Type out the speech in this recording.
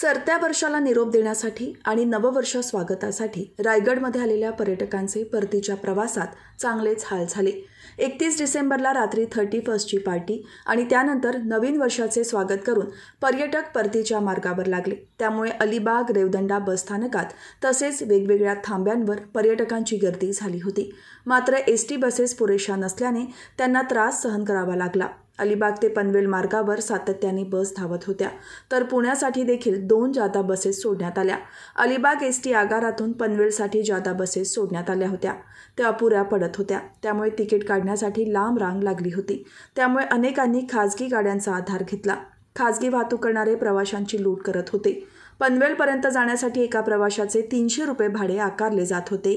सरत्या वर्षाला निरोप देण्यासाठी आणि नववर्ष स्वागतासाठी रायगडमध्ये आलेल्या पर्यटकांचे परतीच्या प्रवासात चांगलेच हाल झाले एकतीस डिसेंबरला रात्री थर्टी फर्स्टची पार्टी आणि त्यानंतर नवीन वर्षाचे स्वागत करून पर्यटक परतीच्या मार्गावर लागले त्यामुळे अलिबाग रेवदंडा बसस्थानकात तसेच वेगवेगळ्या थांब्यांवर पर्यटकांची गर्दी झाली होती मात्र एस टी बसेस पुरेशा नसल्याने त्यांना त्रास सहन करावा लागला अलिबाग ते पनवेल मार्गावर सातत्याने बस धावत होत्या तर पुण्यासाठी देखील दोन जादा बसेस सोडण्यात आल्या अलिबाग एस टी आगारातून पनवेलसाठी जादा बसेस सोडण्यात आल्या होत्या त्या अपुऱ्या पडत होत्या त्यामुळे तिकीट काढण्यासाठी लांब रांग लागली होती त्यामुळे अनेकांनी खाजगी गाड्यांचा आधार घेतला खाजगी वाहतूक करणारे प्रवाशांची लूट करत होते पनवेलपर्यंत जाण्यासाठी एका प्रवाशाचे तीनशे रुपये भाडे आकारले जात होते